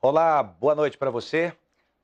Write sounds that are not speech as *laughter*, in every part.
Olá, boa noite para você,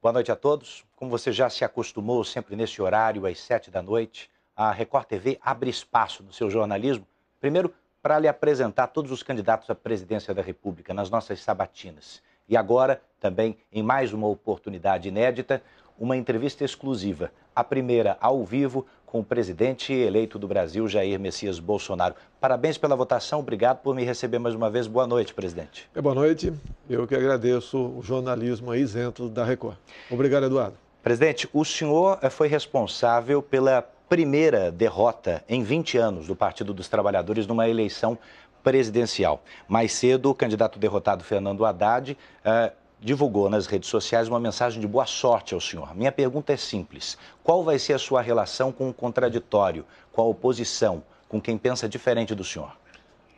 boa noite a todos. Como você já se acostumou sempre nesse horário, às sete da noite, a Record TV abre espaço no seu jornalismo, primeiro para lhe apresentar todos os candidatos à presidência da República nas nossas sabatinas. E agora, também, em mais uma oportunidade inédita, uma entrevista exclusiva, a primeira ao vivo com o presidente eleito do Brasil, Jair Messias Bolsonaro. Parabéns pela votação, obrigado por me receber mais uma vez. Boa noite, presidente. É, boa noite, eu que agradeço o jornalismo isento da Record. Obrigado, Eduardo. Presidente, o senhor foi responsável pela primeira derrota em 20 anos do Partido dos Trabalhadores numa eleição presidencial. Mais cedo, o candidato derrotado Fernando Haddad eh, divulgou nas redes sociais uma mensagem de boa sorte ao senhor. Minha pergunta é simples: qual vai ser a sua relação com o contraditório, com a oposição, com quem pensa diferente do senhor?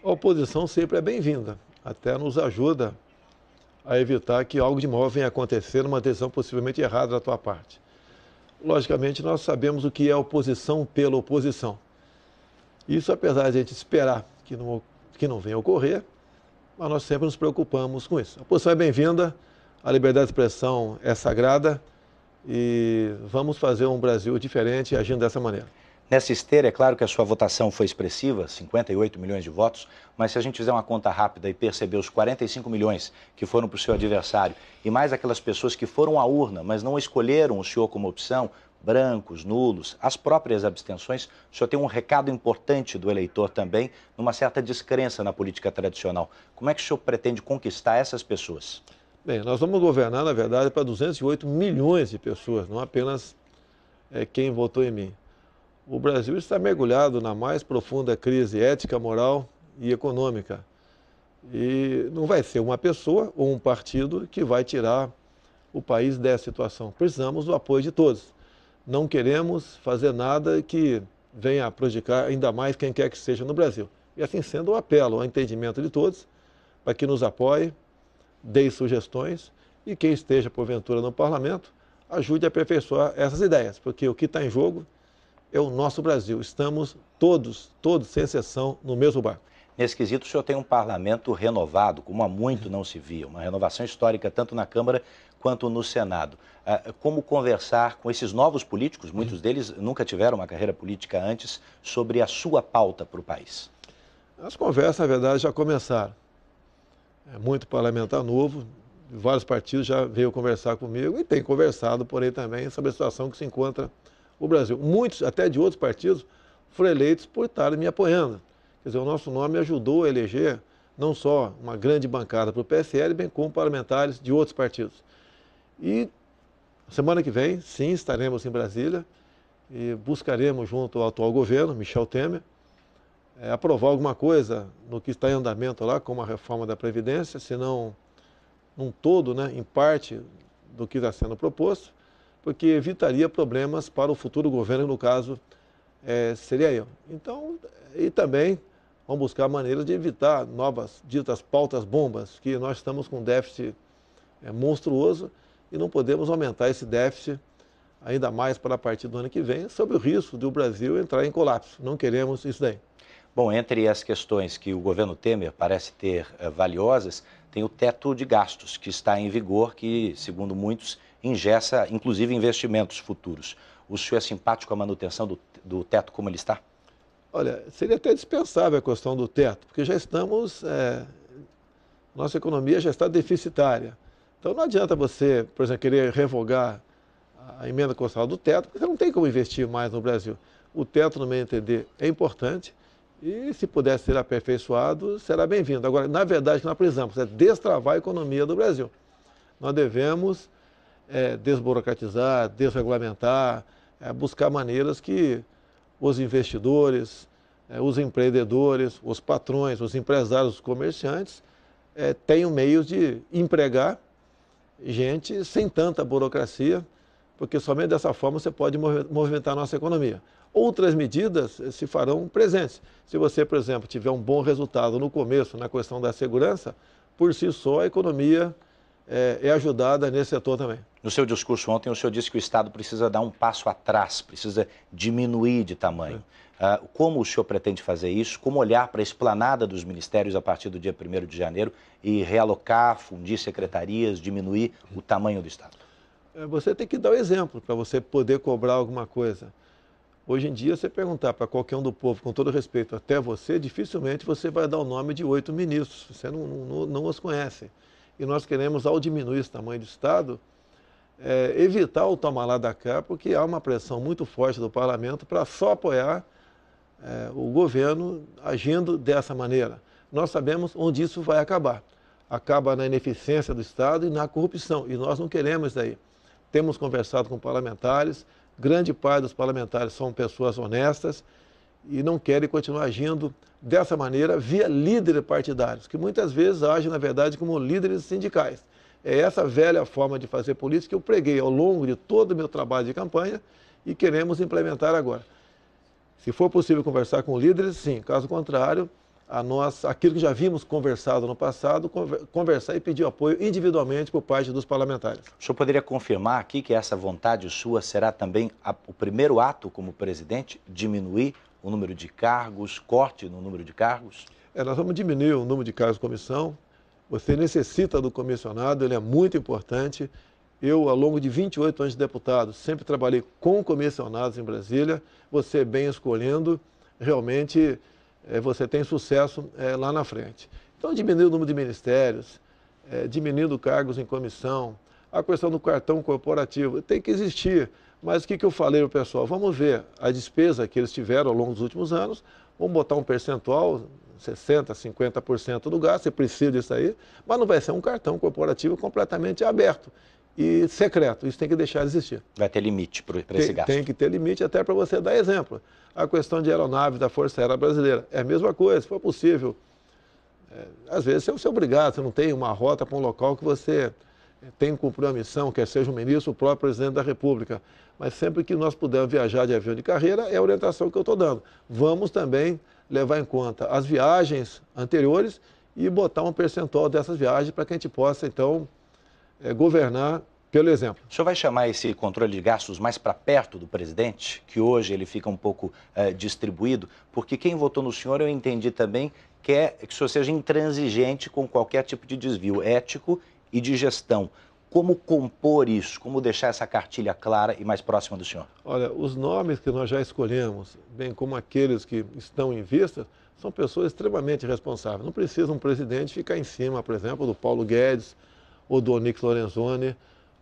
A oposição sempre é bem-vinda, até nos ajuda a evitar que algo de mal venha acontecer numa decisão possivelmente errada da tua parte. Logicamente, nós sabemos o que é oposição pela oposição. Isso, apesar de a gente esperar que não, que não venha ocorrer, mas nós sempre nos preocupamos com isso. A oposição é bem-vinda, a liberdade de expressão é sagrada e vamos fazer um Brasil diferente agindo dessa maneira. Nessa esteira, é claro que a sua votação foi expressiva, 58 milhões de votos, mas se a gente fizer uma conta rápida e perceber os 45 milhões que foram para o seu adversário e mais aquelas pessoas que foram à urna, mas não escolheram o senhor como opção, brancos, nulos, as próprias abstenções, o senhor tem um recado importante do eleitor também, numa certa descrença na política tradicional. Como é que o senhor pretende conquistar essas pessoas? Bem, nós vamos governar, na verdade, para 208 milhões de pessoas, não apenas é, quem votou em mim. O Brasil está mergulhado na mais profunda crise ética, moral e econômica. E não vai ser uma pessoa ou um partido que vai tirar o país dessa situação. Precisamos do apoio de todos. Não queremos fazer nada que venha a prejudicar ainda mais quem quer que seja no Brasil. E assim sendo, eu apelo ao entendimento de todos para que nos apoie deixe sugestões e quem esteja, porventura, no parlamento, ajude a aperfeiçoar essas ideias, porque o que está em jogo é o nosso Brasil. Estamos todos, todos, sem exceção, no mesmo barco. Nesse quesito, o senhor tem um parlamento renovado, como há muito não se via, uma renovação histórica tanto na Câmara quanto no Senado. Ah, como conversar com esses novos políticos, muitos deles nunca tiveram uma carreira política antes, sobre a sua pauta para o país? As conversas, na verdade, já começaram. É muito parlamentar novo, vários partidos já veio conversar comigo e tem conversado, porém, também sobre a situação que se encontra o Brasil. Muitos, até de outros partidos, foram eleitos por estarem me apoiando. Quer dizer, o nosso nome ajudou a eleger não só uma grande bancada para o PSL, bem como parlamentares de outros partidos. E semana que vem, sim, estaremos em Brasília e buscaremos, junto ao atual governo, Michel Temer, é, aprovar alguma coisa no que está em andamento lá, como a reforma da Previdência, se não num todo, né, em parte do que está sendo proposto, porque evitaria problemas para o futuro governo, no caso, é, seria eu. Então, e também vamos buscar maneiras de evitar novas ditas pautas bombas, que nós estamos com um déficit é, monstruoso e não podemos aumentar esse déficit ainda mais para a partir do ano que vem, sob o risco de o Brasil entrar em colapso. Não queremos isso daí. Bom, entre as questões que o governo Temer parece ter eh, valiosas, tem o teto de gastos, que está em vigor, que, segundo muitos, ingessa inclusive investimentos futuros. O senhor é simpático à manutenção do, do teto como ele está? Olha, seria até dispensável a questão do teto, porque já estamos. É, nossa economia já está deficitária. Então não adianta você, por exemplo, querer revogar a emenda constitucional do teto, porque você não tem como investir mais no Brasil. O teto, no meu entender, é importante. E se puder ser aperfeiçoado, será bem-vindo. Agora, na verdade, que nós precisamos é destravar a economia do Brasil. Nós devemos é, desburocratizar, desregulamentar, é, buscar maneiras que os investidores, é, os empreendedores, os patrões, os empresários, os comerciantes é, tenham meios de empregar gente sem tanta burocracia, porque somente dessa forma você pode movimentar a nossa economia outras medidas eh, se farão presentes. Se você, por exemplo, tiver um bom resultado no começo na questão da segurança, por si só a economia é, é, ajudada nesse setor também. No seu discurso ontem, o senhor disse que o Estado precisa dar um passo atrás, precisa diminuir de tamanho. Uh, como o senhor pretende fazer isso? Como olhar para a esplanada dos ministérios a partir do dia 1 de janeiro e realocar, fundir secretarias, diminuir o tamanho do Estado? É, você tem que dar o um exemplo para você poder cobrar alguma coisa. Hoje em dia, você perguntar para qualquer um do povo, com todo respeito até você, dificilmente você vai dar o nome de oito ministros. Você não, não, não os conhece. E nós queremos, ao diminuir esse tamanho do Estado, é, evitar o tomar lá da cá, porque há uma pressão muito forte do parlamento para só apoiar é, o governo agindo dessa maneira. Nós sabemos onde isso vai acabar. Acaba na ineficiência do Estado e na corrupção. E nós não queremos isso daí. Temos conversado com parlamentares, Grande parte dos parlamentares são pessoas honestas e não querem continuar agindo dessa maneira via líderes partidários, que muitas vezes agem, na verdade, como líderes sindicais. É essa velha forma de fazer política que eu preguei ao longo de todo o meu trabalho de campanha e queremos implementar agora. Se for possível conversar com líderes, sim. Caso contrário, a nós aquilo que já vimos conversado no passado, conversar e pedir apoio individualmente por parte dos parlamentares. O senhor poderia confirmar aqui que essa vontade sua será também a, o primeiro ato como presidente, diminuir o número de cargos, corte no número de cargos? É, nós vamos diminuir o número de cargos de comissão. Você necessita do comissionado, ele é muito importante. Eu, ao longo de 28 anos de deputado, sempre trabalhei com comissionados em Brasília. Você bem escolhendo, realmente eh, você tem sucesso eh, lá na frente. Então, diminuir o número de ministérios, eh, diminuindo cargos em comissão, a questão do cartão corporativo, tem que existir. Mas o que, que eu falei para o pessoal? Vamos ver a despesa que eles tiveram ao longo dos últimos anos, vamos botar um percentual, 60%, 50% do gasto, você precisa disso aí, mas não vai ser um cartão corporativo completamente aberto e secreto. Isso tem que deixar de existir. Vai ter limite para esse gasto. Tem que ter limite até para você dar exemplo. A questão de aeronaves da Força Aérea Brasileira é a mesma coisa, se for possível. É, às vezes você é obrigado, você não tem uma rota para um local que você é, tem que cumprir uma missão, quer seja o ministro, o próprio presidente da República. Mas sempre que nós pudermos viajar de avião de carreira, é a orientação que eu estou dando. Vamos também levar em conta as viagens anteriores e botar um percentual dessas viagens para que a gente possa, então, é, governar pelo exemplo. O senhor vai chamar esse controle de gastos mais para perto do presidente, que hoje ele fica um pouco é, distribuído, porque quem votou no senhor, eu entendi também, quer é que o senhor seja intransigente com qualquer tipo de desvio ético e de gestão. Como compor isso? Como deixar essa cartilha clara e mais próxima do senhor? Olha, os nomes que nós já escolhemos, bem como aqueles que estão em vista, são pessoas extremamente responsáveis. Não precisa um presidente ficar em cima, por exemplo, do Paulo Guedes, ou do Onyx Lorenzoni,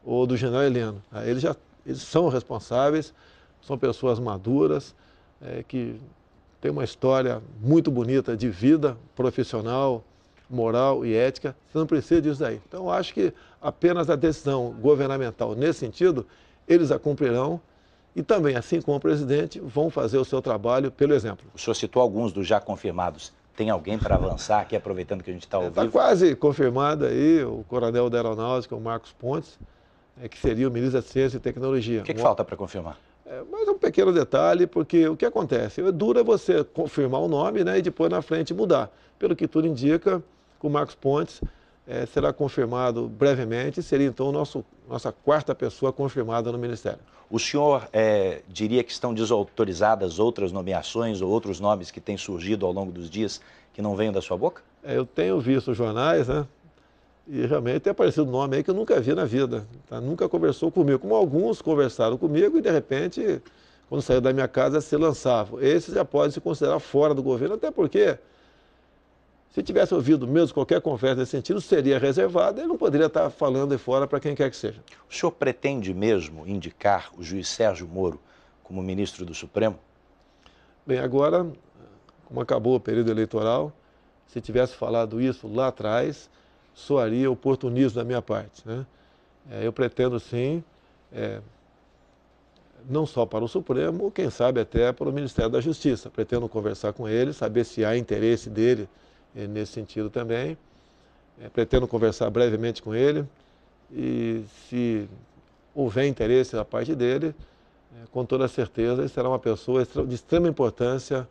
ou do General Heleno. Eles já eles são responsáveis, são pessoas maduras, é, que têm uma história muito bonita de vida profissional, moral e ética. Você não precisa disso daí. Então, acho que apenas a decisão governamental nesse sentido, eles a cumprirão e também, assim como o presidente, vão fazer o seu trabalho pelo exemplo. O senhor citou alguns dos já confirmados. Tem alguém para avançar aqui, aproveitando que a gente está ouvindo? Está é, quase confirmado aí o coronel da Aeronáutica, o Marcos Pontes, é, que seria o ministro da Ciência e Tecnologia. O que, que um... falta para confirmar? É, um pequeno detalhe, porque o que acontece? É dura é você confirmar o nome né, e depois na frente mudar. Pelo que tudo indica, o Marcos Pontes é, será confirmado brevemente, seria então nosso, nossa quarta pessoa confirmada no Ministério. O senhor é, diria que estão desautorizadas outras nomeações ou outros nomes que têm surgido ao longo dos dias que não venham da sua boca? É, eu tenho visto jornais, né? E realmente tem aparecido um nome aí que eu nunca vi na vida, tá? nunca conversou comigo. Como alguns conversaram comigo e de repente, quando saiu da minha casa, se lançavam. Esse já pode se considerar fora do governo, até porque se tivesse ouvido mesmo qualquer conversa nesse sentido, seria reservada e não poderia estar falando de fora para quem quer que seja. O senhor pretende mesmo indicar o juiz Sérgio Moro como ministro do Supremo? Bem, agora, como acabou o período eleitoral, se tivesse falado isso lá atrás, soaria oportunismo da minha parte. Né? É, eu pretendo sim, é, não só para o Supremo, ou quem sabe até para o Ministério da Justiça. Pretendo conversar com ele, saber se há interesse dele é, nesse sentido também. É, pretendo conversar brevemente com ele e se houver interesse da parte dele, é, com toda certeza ele será uma pessoa de extrema importância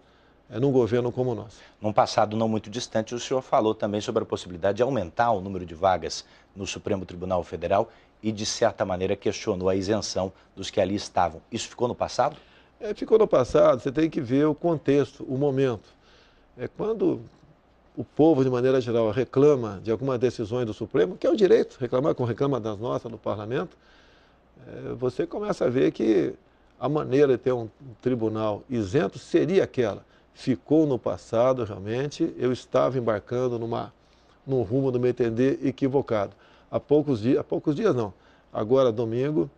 num governo como o nosso. Num passado não muito distante, o senhor falou também sobre a possibilidade de aumentar o número de vagas no Supremo Tribunal Federal e, de certa maneira, questionou a isenção dos que ali estavam. Isso ficou no passado? É, ficou no passado. Você tem que ver o contexto, o momento. É, quando o povo, de maneira geral, reclama de algumas decisões do Supremo, que é o direito, reclamar com reclama das nossas no parlamento, eh, você começa a ver que a maneira de ter um tribunal isento seria aquela. Ficou no passado, realmente, eu estava embarcando numa, num rumo, no meu entender, equivocado. Há poucos dias, há poucos dias não, agora domingo,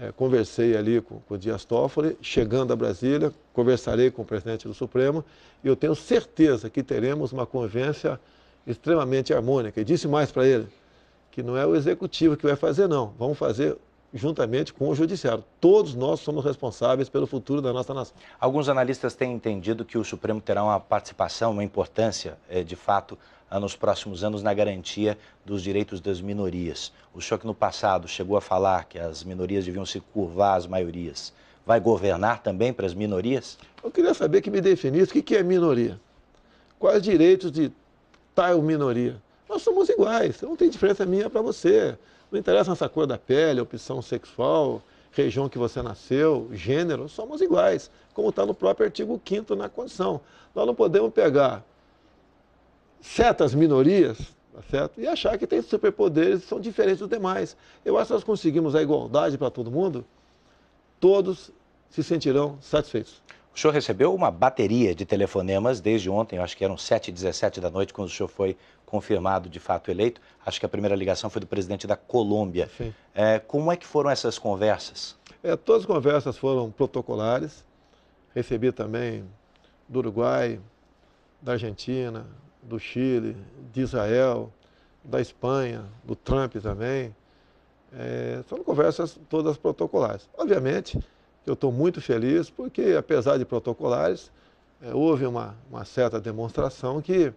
é, conversei ali com, com o Dias Toffoli, chegando a Brasília, conversarei com o presidente do Supremo e eu tenho certeza que teremos uma convivência extremamente harmônica. E disse mais para ele, que não é o executivo que vai fazer, não. Vamos fazer juntamente com o judiciário. Todos nós somos responsáveis pelo futuro da nossa nação. Alguns analistas têm entendido que o Supremo terá uma participação, uma importância, é, de fato, nos próximos anos na garantia dos direitos das minorias. O senhor que no passado chegou a falar que as minorias deviam se curvar às maiorias, vai governar também para as minorias? Eu queria saber que me definisse o que é minoria. Quais direitos de tal minoria? Nós somos iguais, não tem diferença minha para você. Não interessa essa cor da pele, opção sexual, região que você nasceu, gênero, somos iguais, como está no próprio artigo 5 na Constituição. Nós não podemos pegar certas minorias, tá certo? E achar que tem superpoderes são diferentes dos demais. Eu acho que nós conseguimos a igualdade para todo mundo, todos se sentirão satisfeitos. O senhor recebeu uma bateria de telefonemas desde ontem, acho que eram 7 17 da noite, quando o senhor foi confirmado de fato eleito. Acho que a primeira ligação foi do presidente da Colômbia. É, como é que foram essas conversas? É, todas as conversas foram protocolares. Recebi também do Uruguai, da Argentina, do Chile, de Israel, da Espanha, do Trump também. É, são conversas todas protocolares. Obviamente, eu estou muito feliz porque, apesar de protocolares, é, houve uma, uma certa demonstração que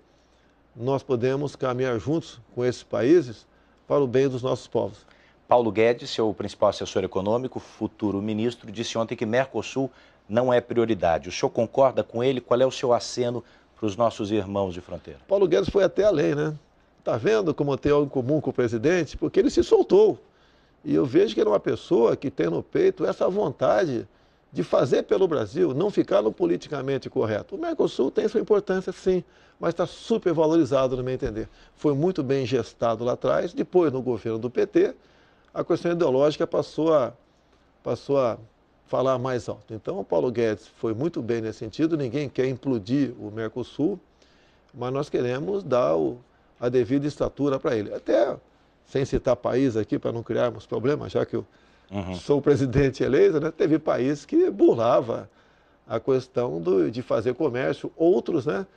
nós podemos caminhar juntos com esses países para o bem dos nossos povos. Paulo Guedes, seu principal assessor econômico, futuro ministro, disse ontem que Mercosul não é prioridade. O senhor concorda com ele? Qual é o seu aceno para os nossos irmãos de fronteira? Paulo Guedes foi até além, né? Está vendo como tem algo em comum com o presidente? Porque ele se soltou. E eu vejo que ele é uma pessoa que tem no peito essa vontade de fazer pelo Brasil, não ficar no politicamente correto. O Mercosul tem sua importância, sim, mas está super valorizado, no meu entender. Foi muito bem gestado lá atrás, depois no governo do PT, a questão ideológica passou a, passou a falar mais alto. Então, o Paulo Guedes foi muito bem nesse sentido, ninguém quer implodir o Mercosul, mas nós queremos dar o, a devida estatura para ele. Até sem citar país aqui, para não criarmos problemas, já que eu uhum. sou o presidente eleito, né, teve país que burlava a questão do, de fazer comércio, outros né,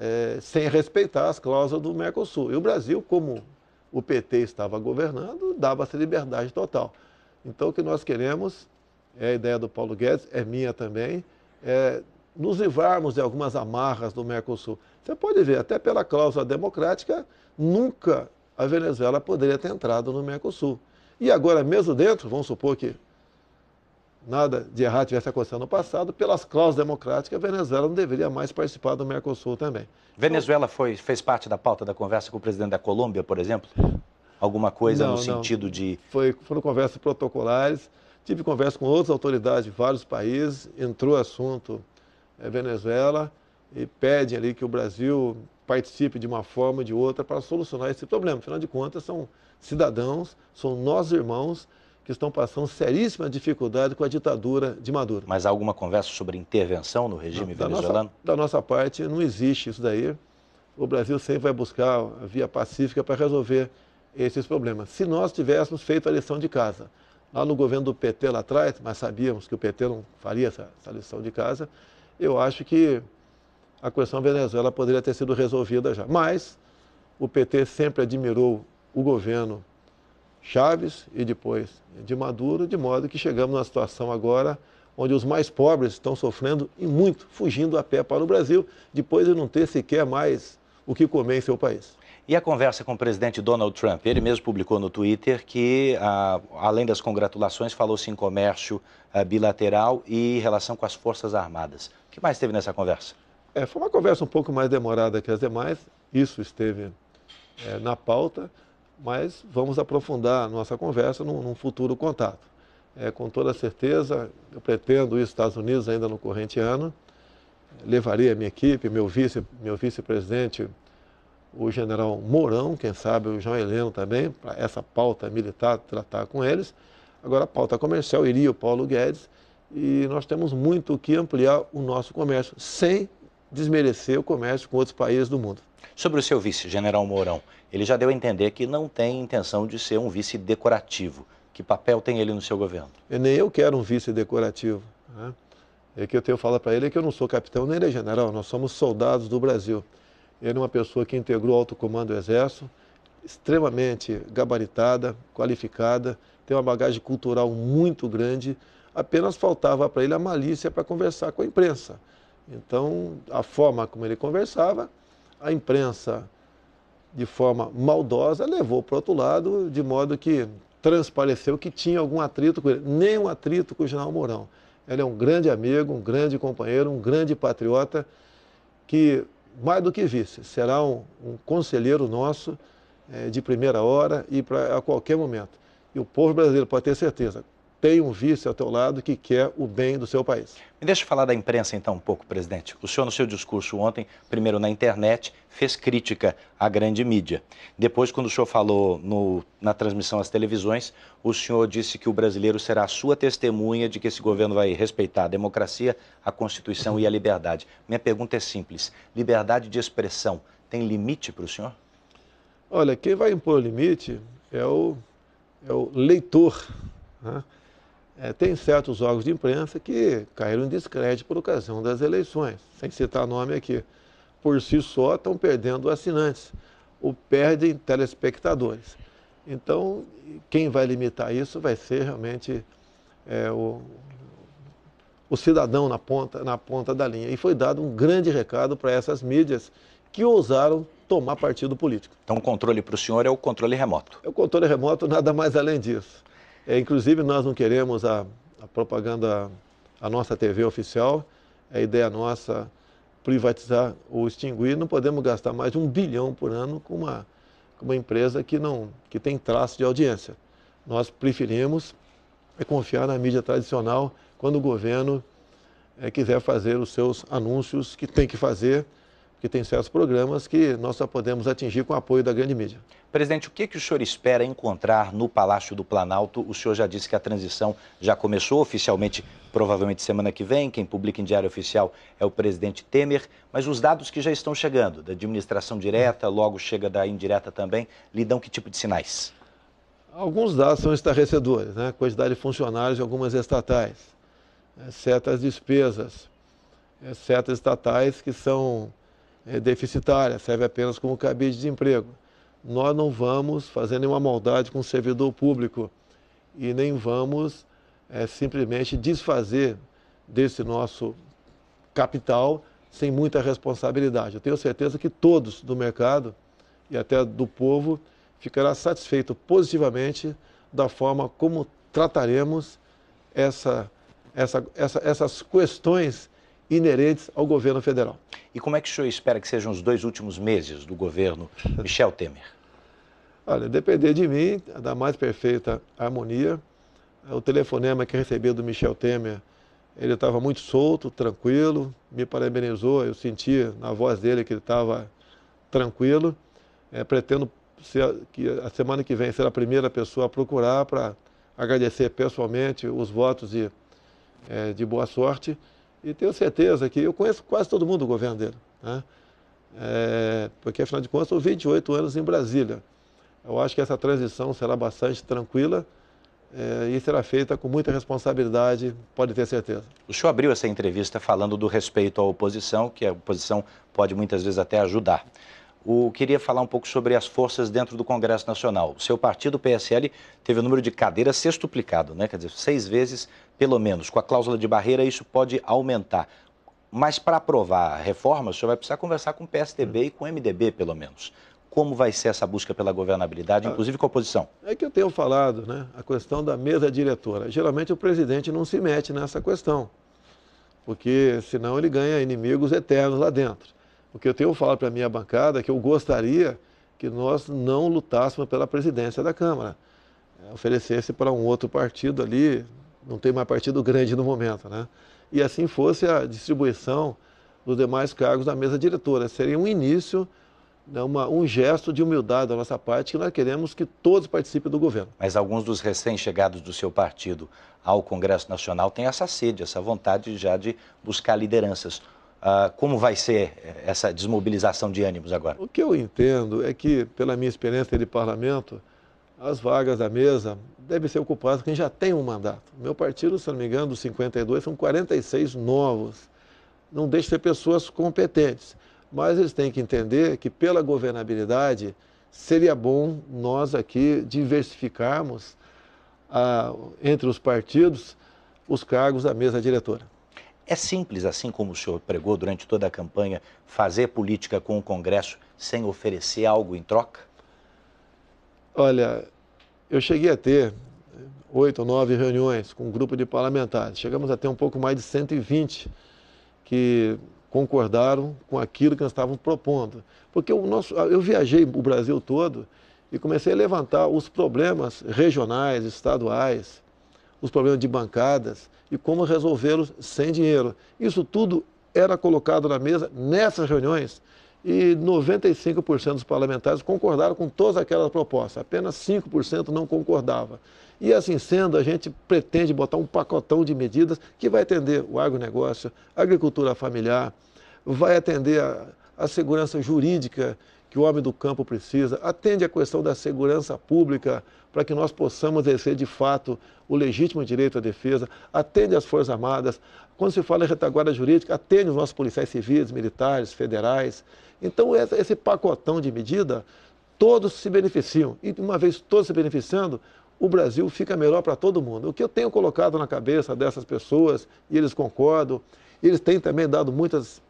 é, sem respeitar as cláusulas do Mercosul. E o Brasil, como o PT estava governando, dava essa liberdade total. Então, o que nós queremos é a ideia do Paulo Guedes, é minha também, é nos livrarmos de algumas amarras do Mercosul. Você pode ver, até pela cláusula democrática, nunca a Venezuela poderia ter entrado no Mercosul. E agora, mesmo dentro, vamos supor que nada de errado tivesse acontecido no passado, pelas cláusulas democráticas, a Venezuela não deveria mais participar do Mercosul também. Venezuela então, foi, fez parte da pauta da conversa com o presidente da Colômbia, por exemplo? Alguma coisa não, no não. sentido de. Foi, foram conversas protocolares. Tive conversa com outras autoridades de vários países, entrou assunto é, Venezuela e pedem ali que o Brasil participe de uma forma ou de outra para solucionar esse problema. Afinal de contas, são cidadãos, são nós irmãos que estão passando seríssima dificuldade com a ditadura de Maduro. Mas há alguma conversa sobre intervenção no regime não, venezuelano? nossa, da nossa parte, não existe isso daí. O Brasil sempre vai buscar a via pacífica para resolver esses problemas. Se nós tivéssemos feito a lição de casa, lá no governo do PT lá atrás, mas sabíamos que o PT não faria essa, essa lição de casa, eu acho que a questão Venezuela poderia ter sido resolvida já. Mas o PT sempre admirou o governo Chaves e depois de Maduro, de modo que chegamos na situação agora onde os mais pobres estão sofrendo e muito, fugindo a pé para o Brasil, depois de não ter sequer mais o que comer em seu país. E a conversa com o presidente Donald Trump? Ele mesmo publicou no Twitter que, ah, além das congratulações, falou-se em comércio ah, bilateral e relação com as Forças Armadas. O que mais teve nessa conversa? É, foi uma conversa um pouco mais demorada que as demais, isso esteve é, na pauta, mas vamos aprofundar a nossa conversa num, num futuro contato. É, com toda certeza, eu pretendo ir aos Estados Unidos ainda no corrente ano, levaria a minha equipe, meu vice-presidente. Meu vice o general Mourão, quem sabe o João Heleno também, para essa pauta militar tratar com eles. Agora, a pauta comercial iria o Paulo Guedes e nós temos muito que ampliar o nosso comércio, sem desmerecer o comércio com outros países do mundo. Sobre o seu vice, general Mourão, ele já deu a entender que não tem intenção de ser um vice decorativo. Que papel tem ele no seu governo? Eu nem eu quero um vice decorativo. Né? É que eu tenho falar para ele é que eu não sou capitão nem ele é general, nós somos soldados do Brasil. Ele é uma pessoa que integrou o alto comando do Exército, extremamente gabaritada, qualificada, tem uma bagagem cultural muito grande. Apenas faltava para ele a malícia para conversar com a imprensa. Então, a forma como ele conversava, a imprensa, de forma maldosa, levou para o outro lado, de modo que transpareceu que tinha algum atrito com ele. Nenhum atrito com o general Mourão. Ele é um grande amigo, um grande companheiro, um grande patriota que mais do que vice, será um, um conselheiro nosso é, de primeira hora e pra, a qualquer momento. E o povo brasileiro pode ter certeza, tem um vice ao teu lado que quer o bem do seu país. Me deixa falar da imprensa então um pouco, presidente. O senhor no seu discurso ontem, primeiro na internet, fez crítica à grande mídia. Depois, quando o senhor falou no, na transmissão às televisões, o senhor disse que o brasileiro será a sua testemunha de que esse governo vai respeitar a democracia, a Constituição e a liberdade. Minha pergunta é simples: liberdade de expressão tem limite para o senhor? Olha, quem vai impor limite é o, é o leitor. Né? é, tem certos órgãos de imprensa que caíram em descrédito por ocasião das eleições, sem citar nome aqui. Por si só estão perdendo assinantes ou perdem telespectadores. Então, quem vai limitar isso vai ser realmente é, o, o cidadão na ponta, na ponta da linha. E foi dado um grande recado para essas mídias que ousaram tomar partido político. Então, o controle para o senhor é o controle remoto. É o controle remoto, nada mais além disso. É, inclusive, nós não queremos a, a, propaganda, a nossa TV oficial, é ideia nossa privatizar ou extinguir, não podemos gastar mais de um bilhão por ano com uma, com uma empresa que, não, que tem traço de audiência. Nós preferimos é confiar na mídia tradicional quando o governo é, quiser fazer os seus anúncios que tem que fazer que tem certos programas que nós só podemos atingir com o apoio da grande mídia. Presidente, o que, que o senhor espera encontrar no Palácio do Planalto? O senhor já disse que a transição já começou oficialmente, provavelmente semana que vem. Quem publica em Diário Oficial é o presidente Temer. Mas os dados que já estão chegando, da administração direta, logo chega da indireta também, lhe dão que tipo de sinais? Alguns dados são estarrecedores, né? Quantidade de funcionários de algumas estatais, é, certas despesas, é, certas estatais que são é deficitária, serve apenas como cabide de emprego. Nós não vamos fazer nenhuma maldade com o servidor público e nem vamos é, simplesmente desfazer desse nosso capital sem muita responsabilidade. Eu tenho certeza que todos do mercado e até do povo ficará satisfeito positivamente da forma como trataremos essa, essa, essa, essas questões inerentes ao governo federal. E como é que o senhor espera que sejam os dois últimos meses do governo Michel Temer? Olha, depender de mim, da mais perfeita harmonia. O telefonema que recebi do Michel Temer, ele estava muito solto, tranquilo, me parabenizou, eu senti na voz dele que ele estava tranquilo. É, pretendo ser, que a semana que vem ser a primeira pessoa a procurar para agradecer pessoalmente os votos de, é, de boa sorte. E tenho certeza que eu conheço quase todo mundo do governo dele. Né? É, porque, afinal de contas, eu 28 anos em Brasília. Eu acho que essa transição será bastante tranquila é, e será feita com muita responsabilidade, pode ter certeza. O senhor abriu essa entrevista falando do respeito à oposição, que a oposição pode muitas vezes até ajudar o, queria falar um pouco sobre as forças dentro do Congresso Nacional. O seu partido, o PSL, teve o número de cadeiras sextuplicado, né? quer dizer, seis vezes pelo menos. Com a cláusula de barreira, isso pode aumentar. Mas para aprovar reformas, o senhor vai precisar conversar com o PSDB e com o MDB, pelo menos. Como vai ser essa busca pela governabilidade, ah. inclusive com a oposição? É que eu tenho falado, né? A questão da mesa diretora. Geralmente o presidente não se mete nessa questão, porque senão ele ganha inimigos eternos lá dentro. O que eu tenho falado para a minha bancada é que eu gostaria que nós não lutássemos pela presidência da Câmara. É, oferecesse para um outro partido ali, não tem mais partido grande no momento, né? E assim fosse a distribuição dos demais cargos da mesa diretora. Seria um início, né, uma, um gesto de humildade da nossa parte, que nós queremos que todos participem do governo. Mas alguns dos recém-chegados do seu partido ao Congresso Nacional têm essa sede, essa vontade já de buscar lideranças. Uh, como vai ser essa desmobilização de ânimos agora? O que eu entendo é que, pela minha experiência de parlamento, as vagas da mesa devem ser ocupadas quem já tem um mandato. Meu partido, se não me engano, dos 52, são 46 novos. Não deixe de ser pessoas competentes. Mas eles têm que entender que, pela governabilidade, seria bom nós aqui diversificarmos ah, entre os partidos os cargos da mesa diretora. É simples, assim como o senhor pregou durante toda a campanha, fazer política com o Congresso sem oferecer algo em troca? Olha, eu cheguei a ter oito ou nove reuniões com um grupo de parlamentares. Chegamos a ter um pouco mais de 120 que concordaram com aquilo que nós estávamos propondo. Porque o nosso, eu viajei o Brasil todo e comecei a levantar os problemas regionais, estaduais, os problemas de bancadas e como resolvê-los sem dinheiro. Isso tudo era colocado na mesa nessas reuniões e 95% dos parlamentares concordaram com todas aquelas propostas, apenas 5% não concordava. E assim sendo, a gente pretende botar um pacotão de medidas que vai atender o agronegócio, a agricultura familiar, vai atender a, a segurança jurídica que o homem do campo precisa, atende à questão da segurança pública, para que nós possamos exercer de fato o legítimo direito à defesa, atende às Forças Armadas. Quando se fala em retaguarda jurídica, atende os nossos policiais civis, militares, federais. Então, esse pacotão de medida, todos se beneficiam. E, uma vez todos se beneficiando, o Brasil fica melhor para todo mundo. O que eu tenho colocado na cabeça dessas pessoas, e eles concordam, eles têm também dado muitas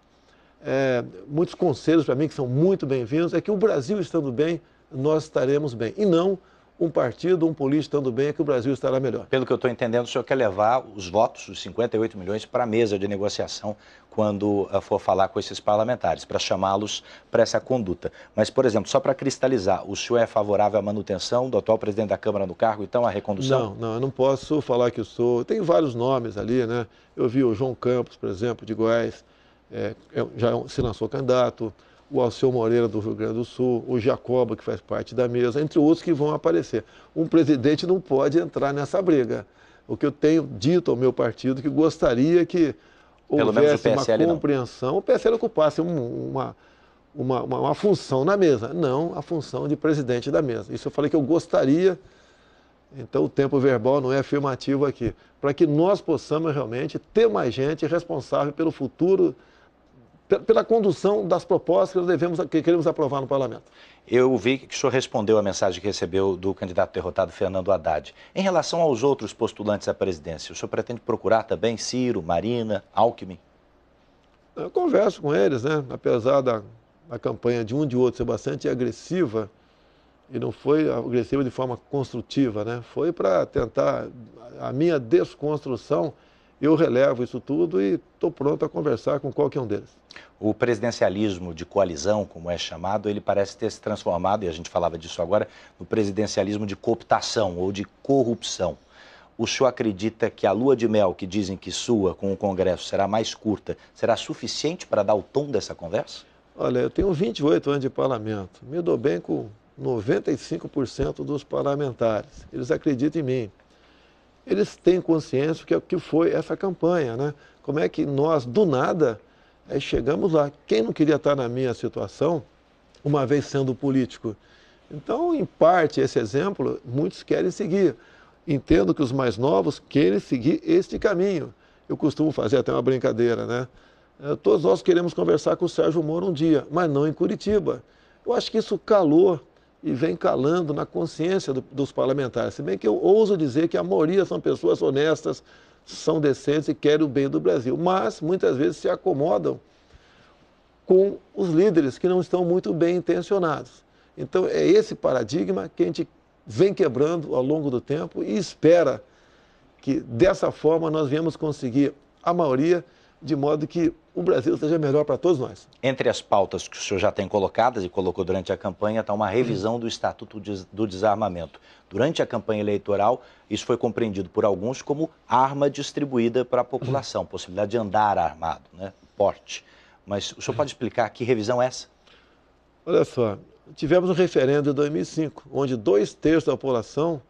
é, muitos conselhos para mim que são muito bem-vindos, é que o Brasil estando bem, nós estaremos bem. E não um partido, um político estando bem, é que o Brasil estará melhor. Pelo que eu estou entendendo, o senhor quer levar os votos, os 58 milhões, para a mesa de negociação quando eh, for falar com esses parlamentares, para chamá-los para essa conduta. Mas, por exemplo, só para cristalizar, o senhor é favorável à manutenção do atual presidente da Câmara no cargo, então à recondução? Não, não, eu não posso falar que eu sou. Tem vários nomes ali, né? Eu vi o João Campos, por exemplo, de Goiás. É, é, já se lançou candidato, o Alceu Moreira do Rio Grande do Sul, o Jacoba, que faz parte da mesa, entre outros que vão aparecer. Um presidente não pode entrar nessa briga. O que eu tenho dito ao meu partido que gostaria que houvesse uma compreensão, não. o PSL ocupasse uma, uma, uma, uma função na mesa, não a função de presidente da mesa. Isso eu falei que eu gostaria. Então, o tempo verbal não é afirmativo aqui, para que nós possamos realmente ter mais gente responsável pelo futuro pela condução das propostas que nós devemos, que queremos aprovar no parlamento. Eu vi que o senhor respondeu a mensagem que recebeu do candidato derrotado Fernando Haddad. Em relação aos outros postulantes à presidência, o senhor pretende procurar também Ciro, Marina, Alckmin? Eu converso com eles, né? Apesar da a campanha de um e de outro ser bastante agressiva, e não foi agressiva de forma construtiva, né? Foi para tentar a minha desconstrução eu relevo isso tudo e estou pronto a conversar com qualquer um deles. O presidencialismo de coalizão, como é chamado, ele parece ter se transformado, e a gente falava disso agora, no presidencialismo de cooptação ou de corrupção. O senhor acredita que a lua de mel que dizem que sua com o Congresso será mais curta, será suficiente para dar o tom dessa conversa? Olha, eu tenho 28 anos de parlamento. Me dou bem com 95% dos parlamentares. Eles acreditam em mim eles têm consciência do é que foi essa campanha, né? Como é que nós, do nada, é, chegamos lá? Quem não queria estar na minha situação, uma vez sendo político? Então, em parte, esse exemplo, muitos querem seguir. Entendo que os mais novos querem seguir este caminho. Eu costumo fazer até uma brincadeira, né? É, todos nós queremos conversar com o Sérgio Moro um dia, mas não em Curitiba. Eu acho que isso calou e vem calando na consciência do, dos parlamentares. Se bem que eu ouso dizer que a maioria são pessoas honestas, são decentes e querem o bem do Brasil, mas muitas vezes se acomodam com os líderes que não estão muito bem intencionados. Então é esse paradigma que a gente vem quebrando ao longo do tempo e espera que dessa forma nós viemos conseguir a maioria de modo que o Brasil seja melhor para todos nós. Entre as pautas que o senhor já tem colocadas e colocou durante a campanha, está uma revisão do Estatuto do Desarmamento. Durante a campanha eleitoral, isso foi compreendido por alguns como arma distribuída para a população, possibilidade de andar armado, né? porte. Mas o senhor pode explicar que revisão é essa? Olha só, tivemos um referendo em 2005, onde dois terços da população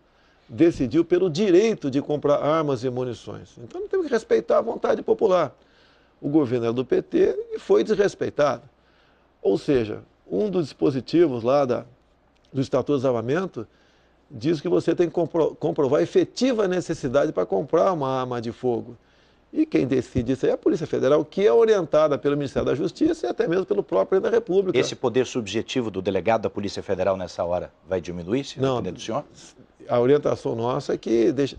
decidiu pelo direito de comprar armas e munições. Então, temos que respeitar a vontade popular o governo era é do PT e foi desrespeitado. Ou seja, um dos dispositivos lá da, do Estatuto de Desarmamento diz que você tem que compro, comprovar efetiva necessidade para comprar uma arma de fogo. E quem decide isso é a Polícia Federal, que é orientada pelo Ministério da Justiça e até mesmo pelo próprio da República. Esse poder subjetivo do delegado da Polícia Federal nessa hora vai diminuir, se não do senhor? A orientação nossa é que deixa...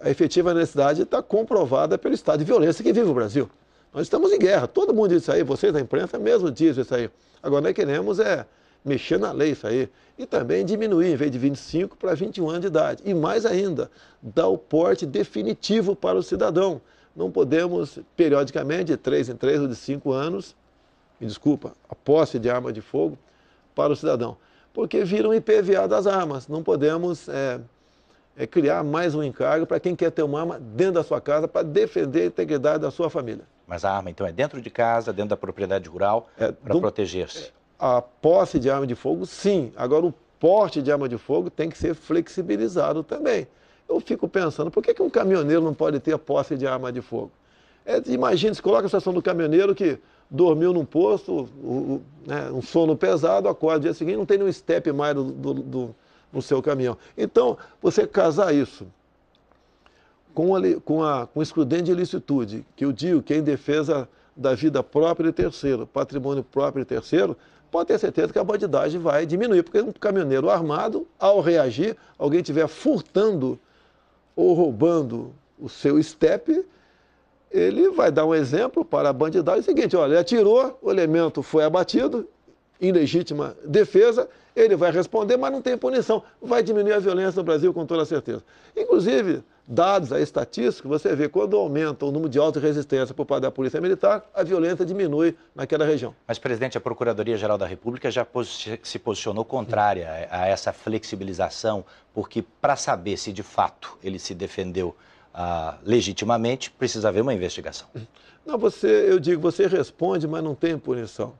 a efetiva necessidade está comprovada pelo estado de violência que vive o Brasil. Nós estamos em guerra, todo mundo diz isso aí, vocês da imprensa mesmo dizem isso aí. Agora nós queremos é mexer na lei isso aí. E também diminuir, em vez de 25, para 21 anos de idade. E mais ainda, dar o porte definitivo para o cidadão. Não podemos, periodicamente, de 3 em 3 ou de 5 anos, me desculpa, a posse de arma de fogo para o cidadão. Porque viram um IPVA das armas. Não podemos é, é, criar mais um encargo para quem quer ter uma arma dentro da sua casa para defender a integridade da sua família. Mas a arma, então, é dentro de casa, dentro da propriedade rural, é, para proteger-se? É, a posse de arma de fogo, sim. Agora, o porte de arma de fogo tem que ser flexibilizado também. Eu fico pensando, por que, que um caminhoneiro não pode ter posse de arma de fogo? É, imagina, se coloca a situação do caminhoneiro que dormiu num posto, o, o, né, um sono pesado, acorda no dia seguinte, não tem nenhum step mais do, do, do, no seu caminhão. Então, você casar isso com a, com a, com excludente de ilicitude, que eu digo que é em defesa da vida própria e terceiro, patrimônio próprio e terceiro, pode ter certeza que a bandidagem vai diminuir, porque um caminhoneiro armado, ao reagir, alguém estiver furtando ou roubando o seu estepe, ele vai dar um exemplo para a bandidagem é o seguinte, olha, ele atirou, o elemento foi abatido, em legítima defesa, ele vai responder, mas não tem punição. Vai diminuir a violência no Brasil com toda certeza. Inclusive, dados a estatísticos, você vê quando aumenta o número de autos de resistência por parte da Polícia Militar, a violência diminui naquela região. Mas, presidente, a Procuradoria-Geral da República já se posicionou contrária a essa flexibilização, porque para saber se de fato ele se defendeu ah, legitimamente, precisa haver uma investigação. Não, você, eu digo, você responde, mas não tem punição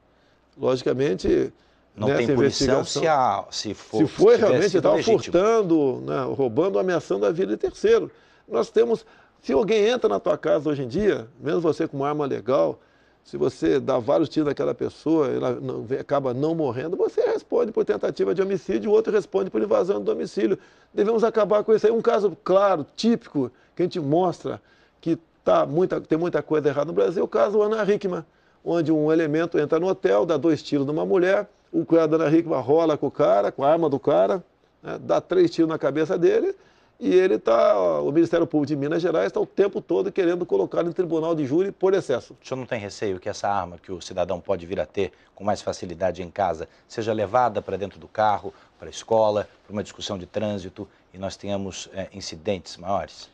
logicamente. Não né, tem punição se, a, se for. Se foi se realmente estava furtando, né, roubando, ameaçando a vida de terceiro. Nós temos. Se alguém entra na tua casa hoje em dia, mesmo você com uma arma legal, se você dá vários tiros naquela pessoa ela não, acaba não morrendo, você responde por tentativa de homicídio, o outro responde por invasão do domicílio. Devemos acabar com isso aí. Um caso claro, típico, que a gente mostra que tá muita, tem muita coisa errada no Brasil, é o caso Ana Hickman onde um elemento entra no hotel, dá dois tiros numa mulher, o cunhado da Rica rola com o cara, com a arma do cara, né, dá três tiros na cabeça dele, e ele está, o Ministério Público de Minas Gerais está o tempo todo querendo colocar no tribunal de júri por excesso. O senhor não tem receio que essa arma que o cidadão pode vir a ter com mais facilidade em casa seja levada para dentro do carro, para a escola, para uma discussão de trânsito e nós tenhamos é, incidentes maiores?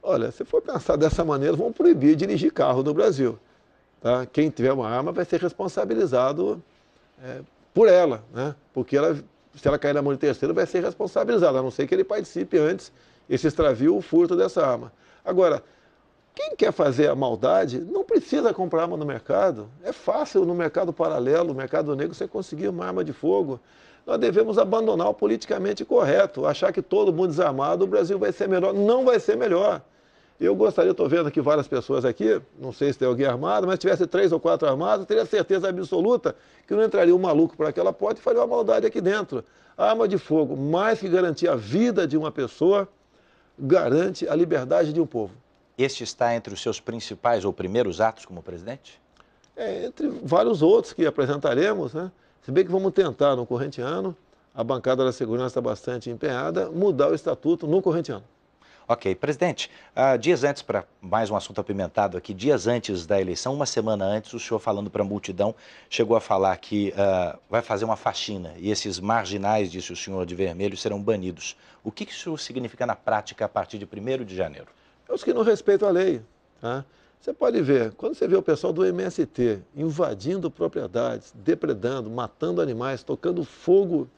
Olha, se for pensar dessa maneira, vão proibir dirigir carro no Brasil. Tá? Quem tiver uma arma vai ser responsabilizado é, por ela, né? porque ela, se ela cair na mão de terceiro, vai ser responsabilizado. a não ser que ele participe antes, esse extravio, o furto dessa arma. Agora, quem quer fazer a maldade não precisa comprar arma no mercado. É fácil no mercado paralelo, no mercado negro, você conseguir uma arma de fogo. Nós devemos abandonar o politicamente correto, achar que todo mundo desarmado, o Brasil vai ser melhor. Não vai ser melhor. Eu gostaria, estou vendo aqui várias pessoas aqui, não sei se tem alguém armado, mas se tivesse três ou quatro armados, teria certeza absoluta que não entraria um maluco para aquela porta e faria uma maldade aqui dentro. A arma de fogo, mais que garantir a vida de uma pessoa, garante a liberdade de um povo. Este está entre os seus principais ou primeiros atos como presidente? É, entre vários outros que apresentaremos, né? Se bem que vamos tentar no corrente ano, a bancada da segurança está bastante empenhada, mudar o estatuto no corrente ano. Ok, presidente, uh, dias antes, para mais um assunto apimentado aqui, dias antes da eleição, uma semana antes, o senhor falando para a multidão, chegou a falar que uh, vai fazer uma faxina e esses marginais, disse o senhor de vermelho, serão banidos. O que, que isso significa na prática a partir de 1 de janeiro? É os que não respeitam a lei. Tá? Você pode ver, quando você vê o pessoal do MST invadindo propriedades, depredando, matando animais, tocando fogo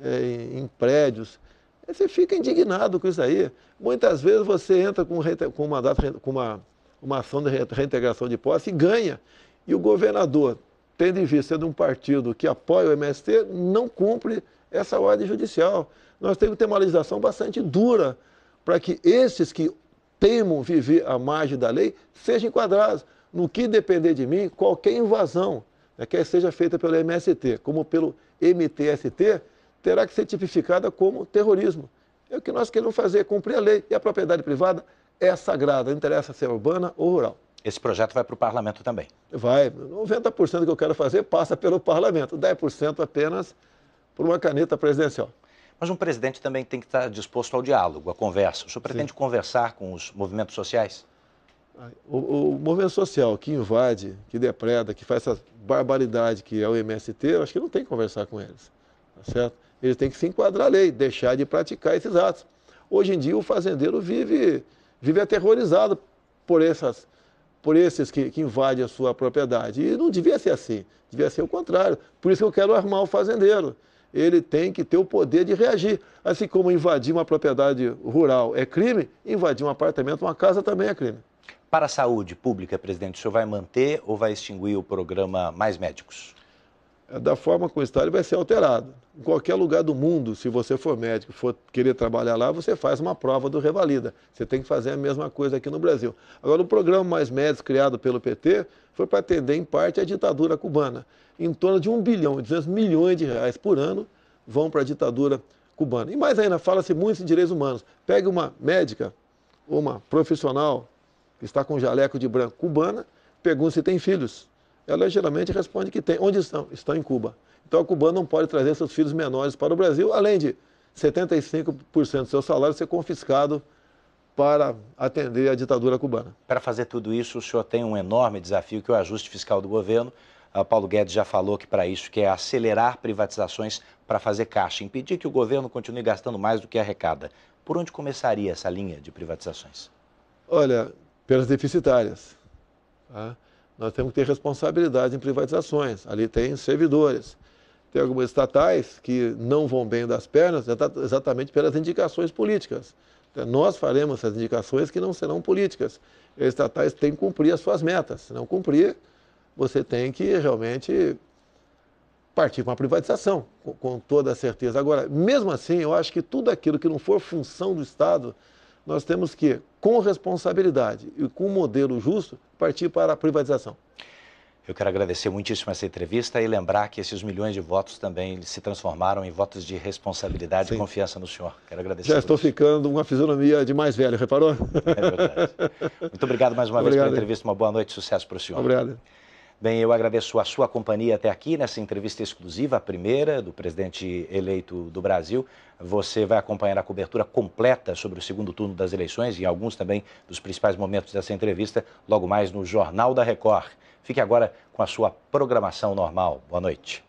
é, em prédios, Aí você fica indignado com isso aí. Muitas vezes você entra com, com, um com uma, uma ação de reintegração de posse e ganha. E o governador, tendo em vista sendo um partido que apoia o MST, não cumpre essa ordem judicial. Nós temos que ter uma legislação bastante dura para que esses que temam viver à margem da lei sejam enquadrados. No que depender de mim, qualquer invasão, né, quer seja feita pelo MST como pelo MTST, terá que ser tipificada como terrorismo. É o que nós queremos fazer, cumprir a lei. E a propriedade privada é sagrada, não interessa se é urbana ou rural. Esse projeto vai para o parlamento também? Vai. 90% que eu quero fazer passa pelo parlamento, 10% apenas por uma caneta presidencial. Mas um presidente também tem que estar disposto ao diálogo, à conversa. O senhor pretende Sim. conversar com os movimentos sociais? O, o, movimento social que invade, que depreda, que faz essa barbaridade que é o MST, eu acho que não tem que conversar com eles. Tá certo? Ele tem que se enquadrar à lei, deixar de praticar esses atos. Hoje em dia, o fazendeiro vive, vive aterrorizado por, essas, por esses que, que invadem a sua propriedade. E não devia ser assim, devia ser o contrário. Por isso que eu quero armar o fazendeiro. Ele tem que ter o poder de reagir. Assim como invadir uma propriedade rural é crime, invadir um apartamento, uma casa também é crime. Para a saúde pública, presidente, o senhor vai manter ou vai extinguir o programa Mais Médicos? É, da forma como está, ele vai ser alterado. Em qualquer lugar do mundo, se você for médico for querer trabalhar lá, você faz uma prova do Revalida. Você tem que fazer a mesma coisa aqui no Brasil. Agora, o programa Mais Médicos, criado pelo PT, foi para atender, em parte, a ditadura cubana. Em torno de 1 bilhão e 200 milhões de reais por ano vão para a ditadura cubana. E mais ainda, fala-se muito em direitos humanos. Pega uma médica ou uma profissional que está com jaleco de branco cubana, pergunta se tem filhos ela geralmente responde que tem. Onde estão? Estão em Cuba. Então a cubana não pode trazer seus filhos menores para o Brasil, além de 75% do seu salário ser confiscado para atender a ditadura cubana. Para fazer tudo isso, o senhor tem um enorme desafio que é o ajuste fiscal do governo. A ah, Paulo Guedes já falou que para isso que é acelerar privatizações para fazer caixa, impedir que o governo continue gastando mais do que arrecada. Por onde começaria essa linha de privatizações? Olha, pelas deficitárias. Tá? Nós temos que ter responsabilidade em privatizações. Ali tem servidores. Tem algumas estatais que não vão bem das pernas exatamente pelas indicações políticas. Então, nós faremos essas indicações que não serão políticas. As estatais têm que cumprir as suas metas. Se não cumprir, você tem que realmente partir para uma privatização, com toda certeza. Agora, mesmo assim, eu acho que tudo aquilo que não for função do Estado nós temos que, com responsabilidade e com um modelo justo, partir para a privatização. Eu quero agradecer muitíssimo essa entrevista e lembrar que esses milhões de votos também se transformaram em votos de responsabilidade Sim. e confiança no senhor. Quero agradecer. Já estou ficando uma fisionomia de mais velho, reparou? É verdade. *laughs* Muito obrigado mais uma obrigado. vez pela entrevista. Uma boa noite e sucesso para o senhor. Obrigado. Bem, eu agradeço a sua companhia até aqui nessa entrevista exclusiva, a primeira do presidente eleito do Brasil. Você vai acompanhar a cobertura completa sobre o segundo turno das eleições e alguns também dos principais momentos dessa entrevista, logo mais no Jornal da Record. Fique agora com a sua programação normal. Boa noite.